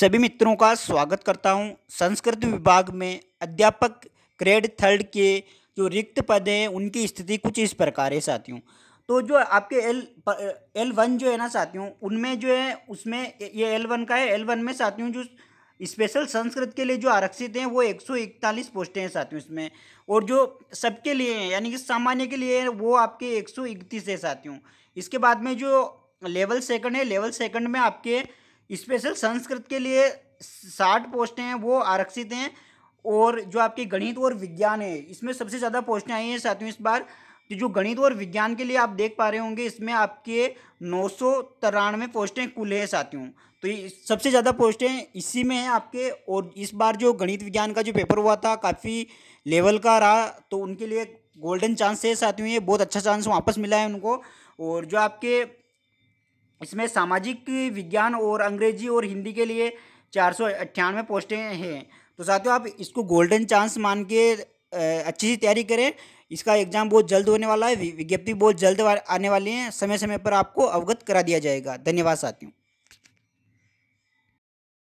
सभी मित्रों का स्वागत करता हूं संस्कृत विभाग में अध्यापक ग्रेड थर्ड के जो रिक्त पद हैं उनकी स्थिति कुछ इस प्रकार है साथियों तो जो आपके एल एल वन जो है ना साथियों उनमें जो है उसमें ये एल वन का है एल वन में साथियों जो स्पेशल संस्कृत के लिए जो आरक्षित हैं वो एक सौ इकतालीस पोस्टें हैं साथियों इसमें और जो सबके लिए हैं यानी कि सामान्य के लिए वो आपके एक सौ इकतीस है साथियों इसके बाद में जो लेवल सेकंड है लेवल सेकंड में आपके स्पेशल संस्कृत के लिए साठ पोस्टें हैं वो आरक्षित हैं और जो आपके गणित और विज्ञान है इसमें सबसे ज़्यादा पोस्टें आई हैं साथियों इस बार तो जो गणित और विज्ञान के लिए आप देख पा रहे होंगे इसमें आपके नौ सौ तिरानवे पोस्टें कुल है साथियों तो ये सबसे ज़्यादा पोस्टें इसी में हैं आपके और इस बार जो गणित विज्ञान का जो पेपर हुआ था काफ़ी लेवल का रहा तो उनके लिए गोल्डन चांस है साथियों ये बहुत अच्छा चांस वापस मिला है उनको और जो आपके इसमें सामाजिक विज्ञान और अंग्रेजी और हिंदी के लिए चार सौ अट्ठानवे पोस्टें हैं तो साथियों आप इसको गोल्डन चांस मान के अच्छी सी तैयारी करें इसका एग्ज़ाम बहुत जल्द होने वाला है विज्ञप्ति बहुत जल्द आने वाली है समय समय पर आपको अवगत करा दिया जाएगा धन्यवाद साथियों